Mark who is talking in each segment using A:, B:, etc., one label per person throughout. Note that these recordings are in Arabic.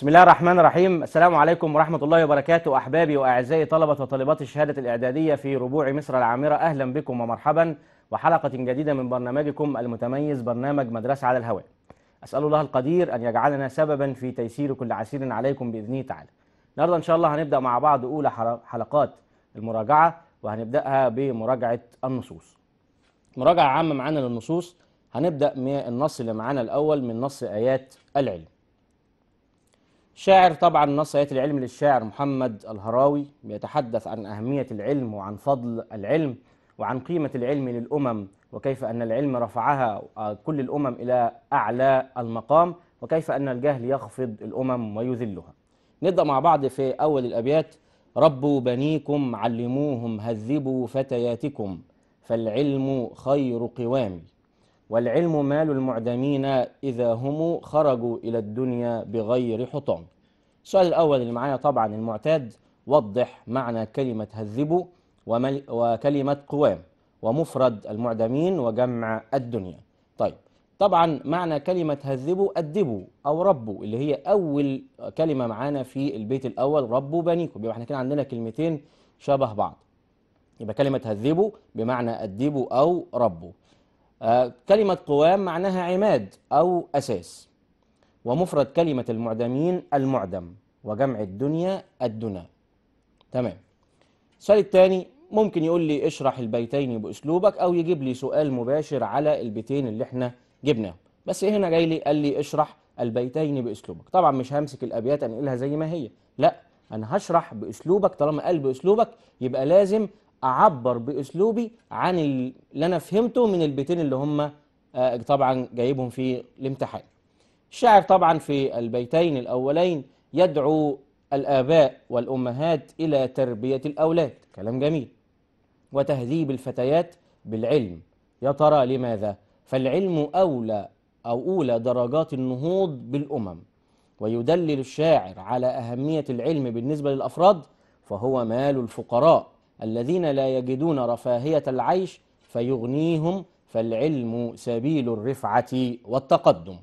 A: بسم الله الرحمن الرحيم السلام عليكم ورحمة الله وبركاته أحبابي وأعزائي طلبة وطالبات الشهادة الإعدادية في ربوع مصر العامرة أهلا بكم ومرحبا وحلقة جديدة من برنامجكم المتميز برنامج مدرسة على الهواء أسأل الله القدير أن يجعلنا سببا في تيسير كل عسير عليكم بإذنه تعالى النهاردة إن شاء الله هنبدأ مع بعض أولى حلقات المراجعة وهنبدأها بمراجعة النصوص مراجعة عامة معانا للنصوص هنبدأ من النص اللي معانا الأول من نص آيات العلم شاعر طبعا نص آيات العلم للشاعر محمد الهراوي بيتحدث عن أهمية العلم وعن فضل العلم وعن قيمة العلم للأمم وكيف أن العلم رفعها كل الأمم إلى أعلى المقام وكيف أن الجهل يخفض الأمم ويذلها نبدأ مع بعض في أول الأبيات ربوا بنيكم علموهم هذبوا فتياتكم فالعلم خير قوام والعلم مال المعدمين إذا هم خرجوا إلى الدنيا بغير حطام السؤال الأول اللي معايا طبعا المعتاد وضح معنى كلمة هذبوا وكلمة قوام ومفرد المعدمين وجمع الدنيا طيب طبعا معنى كلمة هذبوا أدبوا أو ربوا اللي هي أول كلمة معانا في البيت الأول ربوا بنيكم يبقى احنا كده عندنا كلمتين شبه بعض يبقى كلمة هذبوا بمعنى أدبوا أو ربوا آه، كلمة قوام معناها عماد أو أساس ومفرد كلمة المعدمين المعدم وجمع الدنيا الدنا تمام السؤال الثاني ممكن يقول لي اشرح البيتين بأسلوبك أو يجيب لي سؤال مباشر على البيتين اللي احنا جبناهم بس هنا جاي لي قال لي اشرح البيتين بأسلوبك طبعا مش همسك الأبيات أنقلها زي ما هي لا أنا هشرح بأسلوبك طالما قال بأسلوبك يبقى لازم اعبر باسلوبي عن اللي انا فهمته من البيتين اللي هم آه، طبعا جايبهم في الامتحان الشاعر طبعا في البيتين الاولين يدعو الاباء والامهات الى تربيه الاولاد كلام جميل وتهذيب الفتيات بالعلم يا ترى لماذا فالعلم اولى او اولى درجات النهوض بالامم ويدلل الشاعر على اهميه العلم بالنسبه للافراد فهو مال الفقراء الذين لا يجدون رفاهية العيش فيغنيهم فالعلم سبيل الرفعة والتقدم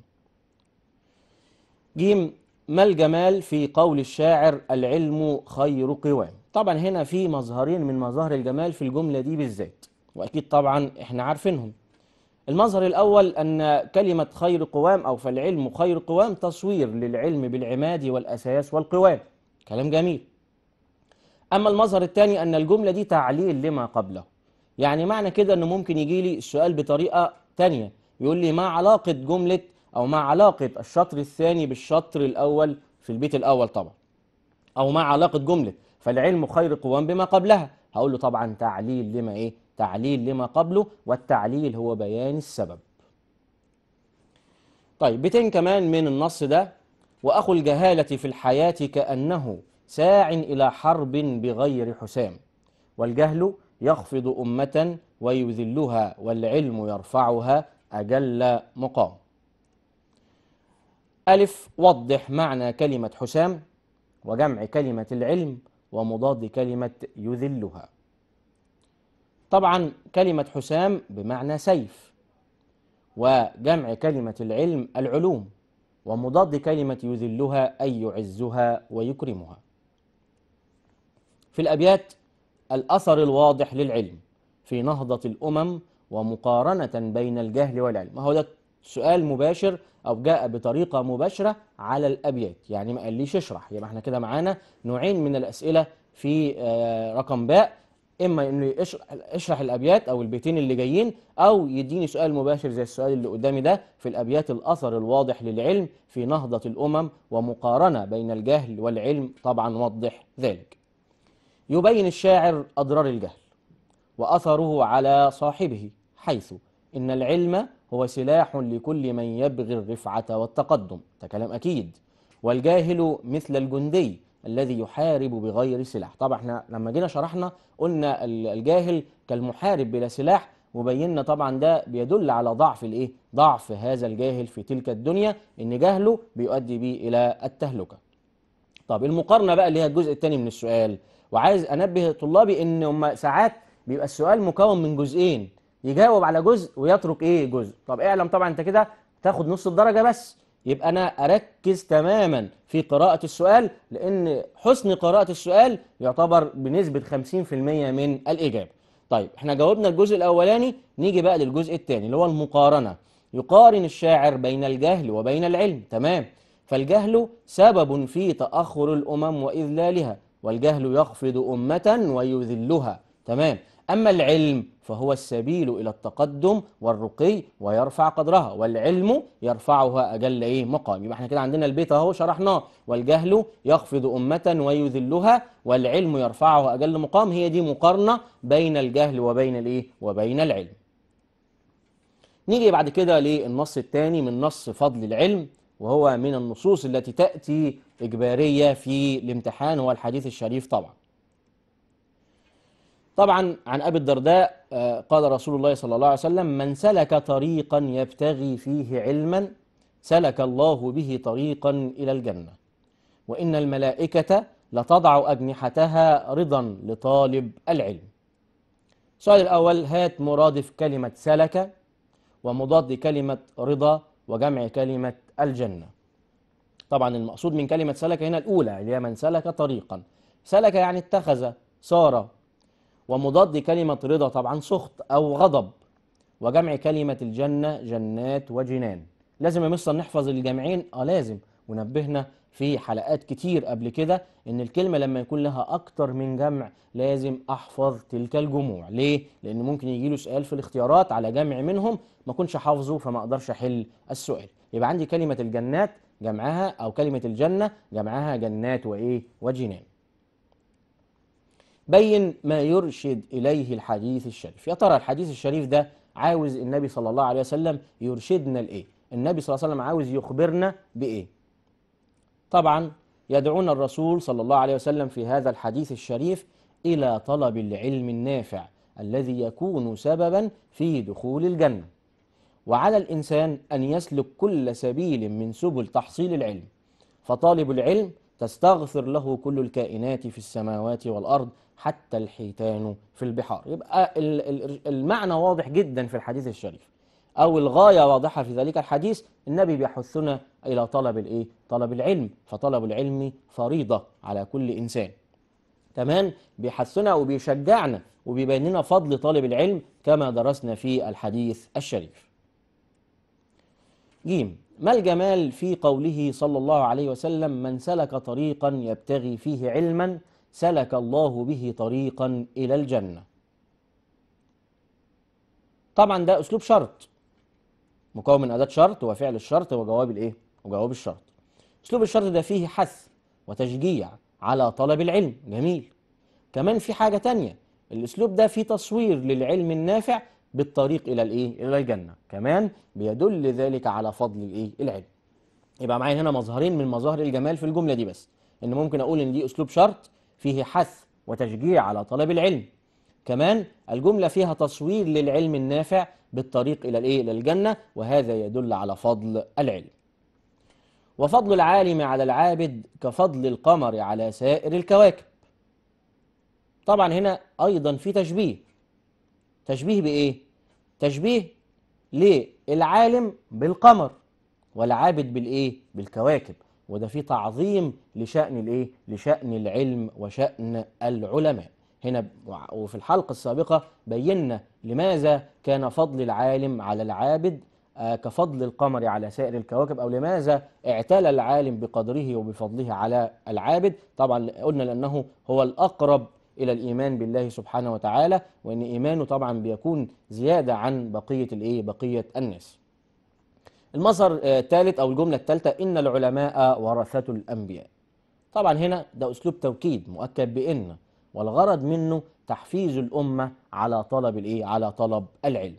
A: جيم ما الجمال في قول الشاعر العلم خير قوام طبعا هنا في مظهرين من مظاهر الجمال في الجملة دي بالذات وأكيد طبعا إحنا عارفينهم المظهر الأول أن كلمة خير قوام أو فالعلم خير قوام تصوير للعلم بالعماد والأساس والقوام كلام جميل أما المظهر الثاني أن الجملة دي تعليل لما قبله يعني معنى كده أنه ممكن يجي لي السؤال بطريقة تانية يقول لي ما علاقة جملة أو ما علاقة الشطر الثاني بالشطر الأول في البيت الأول طبعا أو ما علاقة جملة فالعلم خير قوام بما قبلها هقول له طبعا تعليل لما إيه تعليل لما قبله والتعليل هو بيان السبب طيب بيتين كمان من النص ده وأخو الجهالة في الحياة كأنه ساع إلى حرب بغير حسام والجهل يخفض أمة ويذلها والعلم يرفعها أجل مقام ألف وضح معنى كلمة حسام وجمع كلمة العلم ومضاد كلمة يذلها طبعا كلمة حسام بمعنى سيف وجمع كلمة العلم العلوم ومضاد كلمة يذلها أي يعزها ويكرمها في الأبيات الأثر الواضح للعلم في نهضة الأمم ومقارنة بين الجهل والعلم ما هو ده سؤال مباشر أو جاء بطريقة مباشرة على الأبيات يعني ما قاليش اشرح يبقى احنا كده معانا نوعين من الأسئلة في آه، رقم باء إما إنه اشرح الأبيات أو البيتين اللي جايين أو يديني سؤال مباشر زي السؤال اللي قدامي ده في الأبيات الأثر الواضح للعلم في نهضة الأمم ومقارنة بين الجهل والعلم طبعا وضح ذلك يبين الشاعر أضرار الجهل وأثره على صاحبه حيث إن العلم هو سلاح لكل من يبغي الرفعة والتقدم ده كلام أكيد والجاهل مثل الجندي الذي يحارب بغير سلاح طبعا احنا لما جينا شرحنا قلنا الجاهل كالمحارب بلا سلاح وبينا طبعا ده بيدل على ضعف الايه ضعف هذا الجاهل في تلك الدنيا ان جهله بيؤدي به الى التهلكه طب المقارنه بقى اللي هي الجزء الثاني من السؤال وعايز انبه طلابي ان هم ساعات بيبقى السؤال مكون من جزئين يجاوب على جزء ويترك ايه جزء طب اعلم طبعا انت كده تاخد نص الدرجه بس يبقى انا اركز تماما في قراءه السؤال لان حسن قراءه السؤال يعتبر بنسبه 50% من الاجابه طيب احنا جاوبنا الجزء الاولاني نيجي بقى للجزء الثاني اللي هو المقارنه يقارن الشاعر بين الجهل وبين العلم تمام فالجهل سبب في تاخر الامم واذلالها والجهل يخفض أمة ويذلها تمام أما العلم فهو السبيل إلى التقدم والرقي ويرفع قدرها والعلم يرفعها أجل إيه مقام يبقى احنا كده عندنا البيت أهو شرحناه والجهل يخفض أمة ويذلها والعلم يرفعها أجل مقام هي دي مقارنة بين الجهل وبين الإيه وبين العلم نيجي بعد كده للنص الثاني من نص فضل العلم وهو من النصوص التي تأتي إجبارية في الامتحان هو الحديث الشريف طبعا طبعا عن أبي الدرداء آه، قال رسول الله صلى الله عليه وسلم من سلك طريقا يبتغي فيه علما سلك الله به طريقا إلى الجنة وإن الملائكة لتضع أجنحتها رضا لطالب العلم السؤال الأول هات مرادف كلمة سلك ومضاد كلمة رضا وجمع كلمة الجنة طبعا المقصود من كلمة سلك هنا الأولى اللي هي من سلك طريقا سلك يعني اتخذ سارة ومضاد كلمة رضا طبعا سخط أو غضب وجمع كلمة الجنة جنات وجنان لازم يا مصر نحفظ الجمعين اه لازم ونبهنا في حلقات كتير قبل كده ان الكلمة لما يكون لها اكتر من جمع لازم احفظ تلك الجموع ليه؟ لان ممكن يجي له سؤال في الاختيارات على جمع منهم ما كنش حافظه فما اقدرش احل السؤال يبقى عندي كلمة الجنات جمعها او كلمة الجنة جمعها جنات وايه وجنان بين ما يرشد إليه الحديث الشريف يا ترى الحديث الشريف ده عاوز النبي صلى الله عليه وسلم يرشدنا لإيه النبي صلى الله عليه وسلم عاوز يخبرنا بإيه طبعا يدعون الرسول صلى الله عليه وسلم في هذا الحديث الشريف إلى طلب العلم النافع الذي يكون سببا في دخول الجنة وعلى الإنسان أن يسلك كل سبيل من سبل تحصيل العلم فطالب العلم تستغفر له كل الكائنات في السماوات والأرض حتى الحيتان في البحار يبقى المعنى واضح جدا في الحديث الشريف أو الغاية واضحة في ذلك الحديث النبي بيحثنا إلى طلب الإيه؟ طلب العلم فطلب العلم فريضة على كل إنسان كمان بيحثنا وبيشجعنا وبيبيننا فضل طالب العلم كما درسنا في الحديث الشريف جيم ما الجمال في قوله صلى الله عليه وسلم من سلك طريقا يبتغي فيه علما سلك الله به طريقا إلى الجنة طبعا ده أسلوب شرط مكون من أداة شرط وفعل الشرط وجواب الإيه؟ وجواب الشرط. أسلوب الشرط ده فيه حث وتشجيع على طلب العلم، جميل. كمان في حاجة تانية، الأسلوب ده فيه تصوير للعلم النافع بالطريق إلى الإيه؟ إلى الجنة، كمان بيدل ذلك على فضل الإيه؟ العلم. يبقى معايا هنا مظهرين من مظاهر الجمال في الجملة دي بس، إن ممكن أقول إن دي أسلوب شرط فيه حث وتشجيع على طلب العلم، كمان الجملة فيها تصوير للعلم النافع بالطريق إلى الإيه؟ إلى الجنة وهذا يدل على فضل العلم وفضل العالم على العابد كفضل القمر على سائر الكواكب طبعا هنا أيضا في تشبيه تشبيه بإيه؟ تشبيه للعالم بالقمر والعابد بالإيه؟ بالكواكب وده في تعظيم لشأن الإيه؟ لشأن العلم وشأن العلماء هنا وفي الحلقة السابقة بينا لماذا كان فضل العالم على العابد آه، كفضل القمر على سائر الكواكب أو لماذا اعتلى العالم بقدره وبفضله على العابد طبعا قلنا لأنه هو الأقرب إلى الإيمان بالله سبحانه وتعالى وأن إيمانه طبعا بيكون زيادة عن بقية الإيه بقية الناس المصدر آه، الثالث أو الجملة الثالثة إن العلماء ورثة الأنبياء طبعا هنا ده أسلوب توكيد مؤكد بإن والغرض منه تحفيز الأمة على طلب الإيه؟ على طلب العلم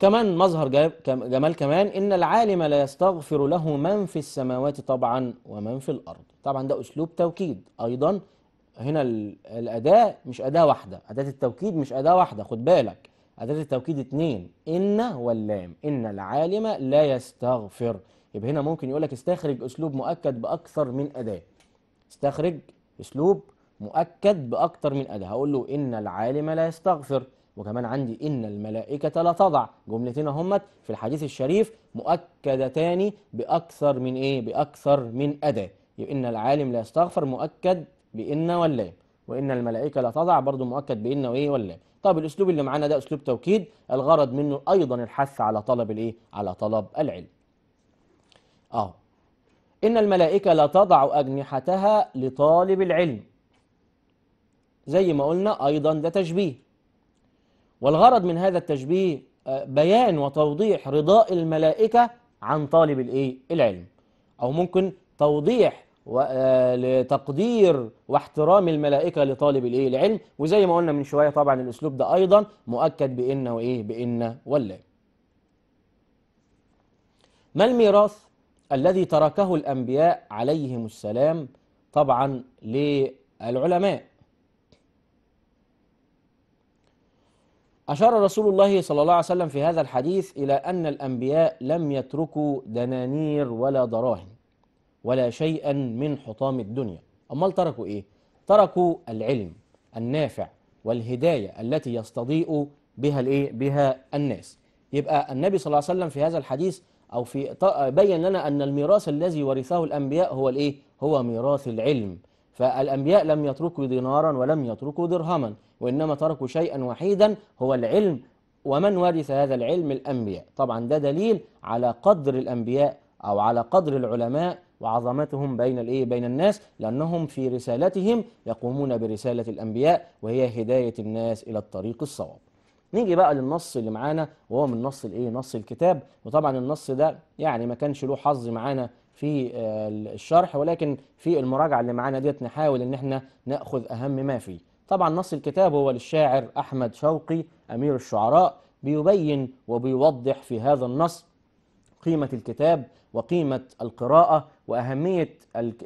A: كمان مظهر جمال كمان إن العالم لا يستغفر له من في السماوات طبعا ومن في الأرض طبعا ده أسلوب توكيد أيضا هنا الأداة مش أداة واحدة أداة التوكيد مش أداة واحدة خد بالك أداة التوكيد اتنين إن واللام إن العالم لا يستغفر يبقى هنا ممكن يقول لك استخرج أسلوب مؤكد بأكثر من أداة استخرج اسلوب مؤكد باكتر من اداه هقول له ان العالم لا يستغفر وكمان عندي ان الملائكه لا تضع جملتين اهمت في الحديث الشريف مؤكدتان باكثر من ايه باكثر من اداه يبقى ان العالم لا يستغفر مؤكد بان واللام وان الملائكه لا تضع برضه مؤكد بان وايه واللام طب الاسلوب اللي معانا ده اسلوب توكيد الغرض منه ايضا الحث على طلب الايه على طلب العلم اه إن الملائكة لا تضع أجنحتها لطالب العلم زي ما قلنا أيضا ده تشبيه والغرض من هذا التشبيه آه، بيان وتوضيح رضاء الملائكة عن طالب الإيه؟ العلم أو ممكن توضيح آه، لتقدير واحترام الملائكة لطالب الإيه؟ العلم وزي ما قلنا من شوية طبعا الأسلوب ده أيضا مؤكد بإن وإيه؟ بإن ولا ما الميراث؟ الذي تركه الأنبياء عليهم السلام طبعا للعلماء أشار رسول الله صلى الله عليه وسلم في هذا الحديث إلى أن الأنبياء لم يتركوا دنانير ولا دراهم ولا شيئا من حطام الدنيا أمال تركوا إيه؟ تركوا العلم النافع والهداية التي يستضيء بها الإيه؟ بها الناس يبقى النبي صلى الله عليه وسلم في هذا الحديث أو في بين لنا أن الميراث الذي ورثه الأنبياء هو الإيه؟ هو ميراث العلم فالأنبياء لم يتركوا دينارا ولم يتركوا درهما وإنما تركوا شيئا وحيدا هو العلم ومن ورث هذا العلم الأنبياء طبعا ده دليل على قدر الأنبياء أو على قدر العلماء وعظمتهم بين الايه بين الناس لانهم في رسالتهم يقومون برساله الانبياء وهي هدايه الناس الى الطريق الصواب نيجي بقى للنص اللي معانا وهو من نص الايه نص الكتاب وطبعا النص ده يعني ما كانش له حظ معانا في آه، الشرح ولكن في المراجعه اللي معانا ديت نحاول ان احنا ناخذ اهم ما فيه طبعا نص الكتاب هو للشاعر احمد شوقي امير الشعراء بيبين وبيوضح في هذا النص قيمه الكتاب وقيمه القراءه واهميه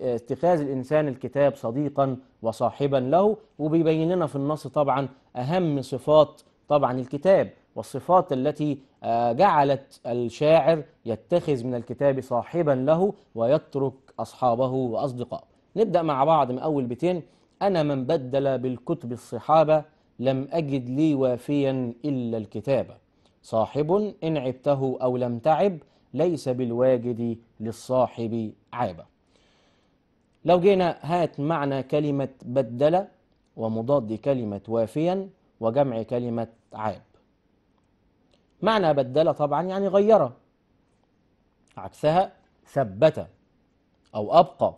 A: اتخاذ الانسان الكتاب صديقا وصاحبا له وبيبين لنا في النص طبعا اهم صفات طبعا الكتاب والصفات التي آه، جعلت الشاعر يتخذ من الكتاب صاحبا له ويترك أصحابه وأصدقائه نبدأ مع بعض من أول بيتين أنا من بدل بالكتب الصحابة لم أجد لي وافيا إلا الكتابة صاحب إن عبته أو لم تعب ليس بالواجد للصاحب عابة لو جينا هات معنى كلمة بدل ومضاد كلمة وافيا وجمع كلمة عاب معنى بدل طبعا يعني غير عكسها ثبت أو أبقى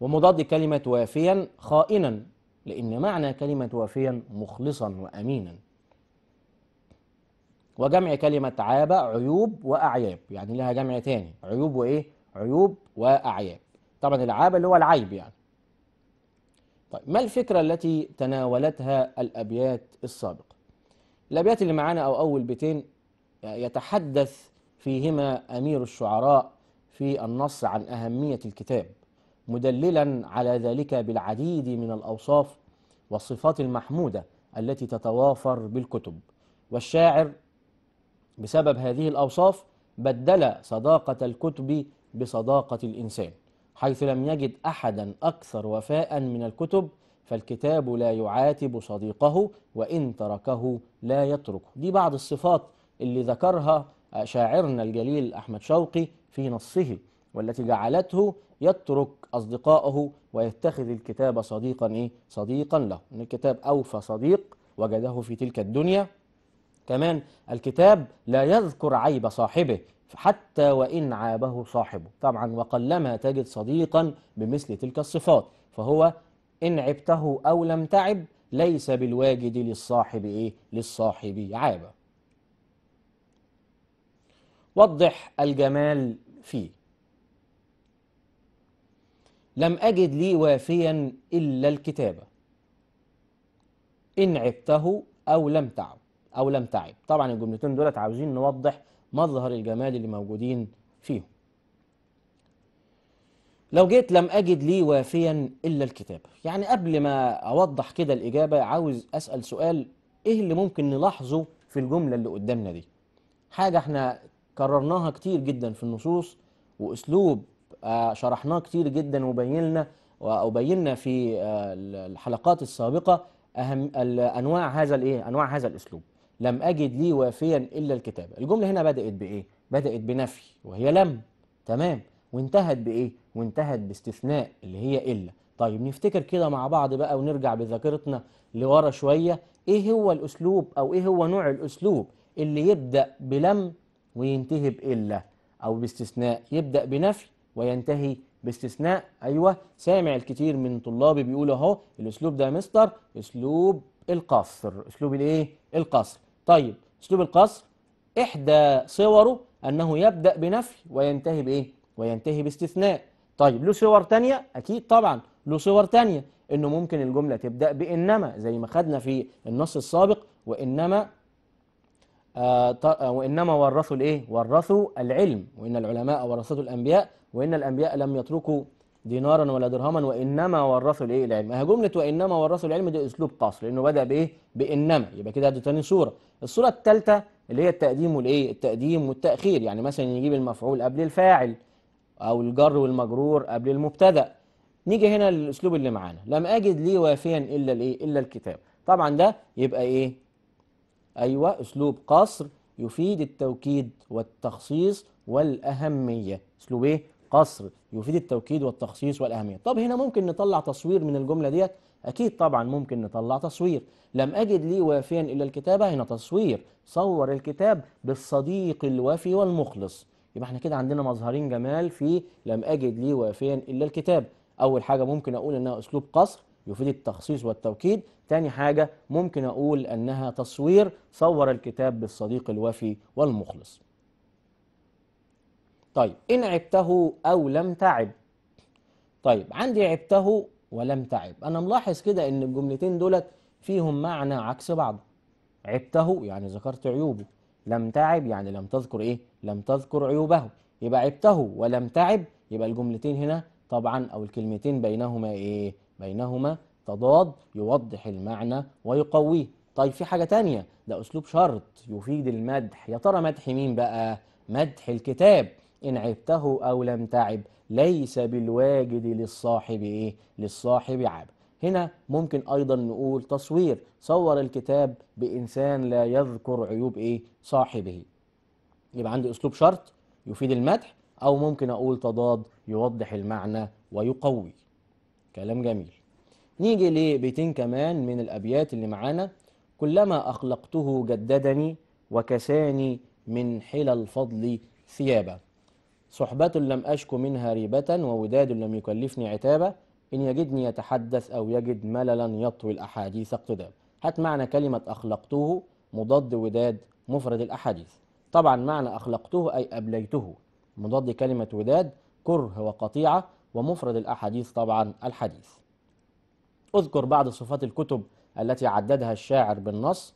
A: ومضاد كلمة وافيا خائنا لأن معنى كلمة وافيا مخلصا وأمينا وجمع كلمة عاب عيوب وأعياب يعني لها جمع تاني عيوب وإيه؟ عيوب وأعياب طبعا العاب اللي هو العيب يعني طيب ما الفكرة التي تناولتها الأبيات السابقة الأبيات اللي معانا أو أول بيتين يتحدث فيهما أمير الشعراء في النص عن أهمية الكتاب مدللا على ذلك بالعديد من الأوصاف والصفات المحمودة التي تتوافر بالكتب والشاعر بسبب هذه الأوصاف بدل صداقة الكتب بصداقة الإنسان حيث لم يجد أحدا أكثر وفاء من الكتب فالكتاب لا يعاتب صديقه وإن تركه لا يتركه دي بعض الصفات اللي ذكرها شاعرنا الجليل أحمد شوقي في نصه والتي جعلته يترك أصدقائه ويتخذ الكتاب صديقا إيه؟ صديقا له إن الكتاب أوفى صديق وجده في تلك الدنيا كمان الكتاب لا يذكر عيب صاحبه حتى وإن عابه صاحبه طبعا وقلما تجد صديقا بمثل تلك الصفات فهو إن عبته أو لم تعب ليس بالواجد للصاحب إيه؟ للصاحب عابه وضح الجمال فيه لم أجد لي وافيا إلا الكتابة إن عبته أو لم تعب أو لم تعب طبعا الجملتين دولت عاوزين نوضح مظهر الجمال اللي موجودين فيهم لو جيت لم أجد لي وافيا إلا الكتاب يعني قبل ما أوضح كده الإجابة عاوز أسأل سؤال إيه اللي ممكن نلاحظه في الجملة اللي قدامنا دي حاجة احنا كررناها كتير جدا في النصوص وأسلوب آه، شرحناه كتير جدا وبينا وبينا في آه، الحلقات السابقة أهم أنواع هذا الإيه أنواع هذا الأسلوب لم أجد لي وافيا إلا الكتابة الجملة هنا بدأت بإيه؟ بدأت بنفي وهي لم تمام وانتهت بإيه؟ وانتهت باستثناء اللي هي إلا طيب نفتكر كده مع بعض بقى ونرجع بذاكرتنا لورا شوية إيه هو الأسلوب أو إيه هو نوع الأسلوب اللي يبدأ بلم وينتهي بإلا أو باستثناء يبدأ بنفي وينتهي باستثناء أيوة سامع الكثير من طلابي بيقول أهو الأسلوب ده مستر أسلوب القصر أسلوب الإيه؟ القصر طيب اسلوب القصر احدى صوره انه يبدا بنفي وينتهي بايه وينتهي باستثناء طيب له صور تانية اكيد طبعا له صور تانية انه ممكن الجمله تبدا بانما زي ما خدنا في النص السابق وانما آه, آه، وانما ورثوا الايه ورثوا العلم وان العلماء ورثوا الانبياء وان الانبياء لم يتركوا دينارا ولا درهما وانما ورثوا الايه العلم اه جمله وانما ورثوا العلم دي اسلوب قصر لانه بدا بايه بانما يبقى كده دي ثاني صوره الصوره الثالثه اللي هي التقديم والايه التقديم والتاخير يعني مثلا يجيب المفعول قبل الفاعل او الجر والمجرور قبل المبتدا نيجي هنا للاسلوب اللي معانا لم اجد لي وافيا الا الايه الا الكتاب طبعا ده يبقى ايه ايوه اسلوب قصر يفيد التوكيد والتخصيص والاهميه اسلوب ايه قصر يفيد التوكيد والتخصيص والأهمية طب هنا ممكن نطلع تصوير من الجملة ديت أكيد طبعا ممكن نطلع تصوير لم أجد لي وافيا إلا الكتابة هنا تصوير صور الكتاب بالصديق الوفي والمخلص يبقى احنا كده عندنا مظهرين جمال في لم أجد لي وافيا إلا الكتاب أول حاجة ممكن أقول إنها أسلوب قصر يفيد التخصيص والتوكيد تاني حاجة ممكن أقول أنها تصوير صور الكتاب بالصديق الوفي والمخلص طيب إن عبته أو لم تعب طيب عندي عبته ولم تعب أنا ملاحظ كده إن الجملتين دولت فيهم معنى عكس بعض عبته يعني ذكرت عيوبه لم تعب يعني لم تذكر إيه لم تذكر عيوبه يبقى عبته ولم تعب يبقى الجملتين هنا طبعا أو الكلمتين بينهما إيه بينهما تضاد يوضح المعنى ويقويه طيب في حاجة تانية ده أسلوب شرط يفيد المدح يا ترى مدح مين بقى مدح الكتاب إن عبته أو لم تعب ليس بالواجد للصاحب إيه؟ للصاحب عاب هنا ممكن أيضا نقول تصوير صور الكتاب بإنسان لا يذكر عيوب إيه؟ صاحبه يبقى عندي أسلوب شرط يفيد المدح أو ممكن أقول تضاد يوضح المعنى ويقوي كلام جميل نيجي لبيتين كمان من الأبيات اللي معانا كلما أخلقته جددني وكساني من حلى الفضل ثيابه صحبة لم أشك منها ريبة ووداد لم يكلفني عتابة إن يجدني يتحدث أو يجد مللا يطوي الأحاديث اقتداب هات معنى كلمة أخلقته مضاد وداد مفرد الأحاديث طبعا معنى أخلقته أي أبليته مضاد كلمة وداد كره وقطيعة ومفرد الأحاديث طبعا الحديث أذكر بعض صفات الكتب التي عددها الشاعر بالنص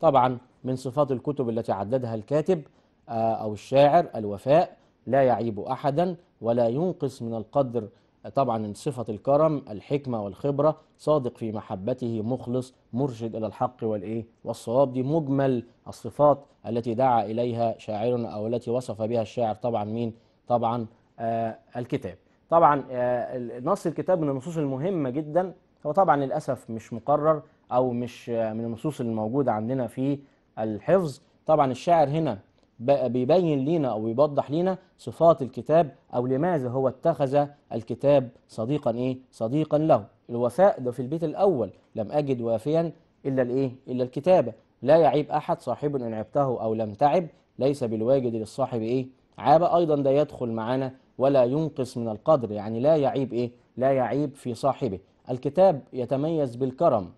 A: طبعا من صفات الكتب التي عددها الكاتب آه، أو الشاعر الوفاء لا يعيب أحدا ولا ينقص من القدر طبعا صفة الكرم الحكمة والخبرة صادق في محبته مخلص مرشد إلى الحق والإيه والصواب دي مجمل الصفات التي دعا إليها شاعرنا أو التي وصف بها الشاعر طبعا مين طبعا آه الكتاب طبعا آه نص الكتاب من النصوص المهمة جدا هو طبعا للأسف مش مقرر أو مش آه، من النصوص الموجودة عندنا في الحفظ طبعا الشاعر هنا بيبين لينا أو بيوضح لينا صفات الكتاب أو لماذا هو اتخذ الكتاب صديقا إيه؟ صديقا له الوفاء ده في البيت الأول لم أجد وافيا إلا الإيه؟ إلا الكتابة لا يعيب أحد صاحب إن عبته أو لم تعب ليس بالواجد للصاحب إيه؟ عابة أيضا ده يدخل معانا ولا ينقص من القدر يعني لا يعيب إيه؟ لا يعيب في صاحبه الكتاب يتميز بالكرم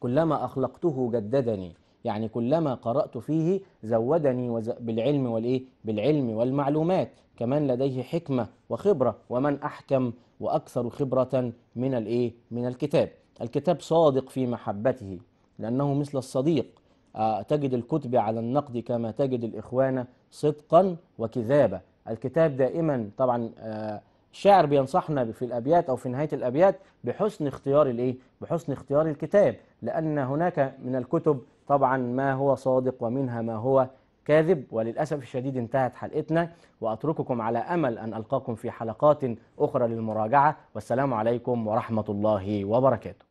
A: كلما أخلقته جددني يعني كلما قرأت فيه زودني وز... بالعلم والإيه؟ بالعلم والمعلومات كمان لديه حكمة وخبرة ومن أحكم وأكثر خبرة من الإيه؟ من الكتاب الكتاب صادق في محبته لأنه مثل الصديق آه، تجد الكتب على النقد كما تجد الإخوان صدقا وكذابة الكتاب دائما طبعا الشاعر آه، بينصحنا في الأبيات أو في نهاية الأبيات بحسن اختيار الإيه؟ بحسن اختيار الكتاب لأن هناك من الكتب طبعا ما هو صادق ومنها ما هو كاذب وللأسف الشديد انتهت حلقتنا وأترككم على أمل أن ألقاكم في حلقات أخرى للمراجعة والسلام عليكم ورحمة الله وبركاته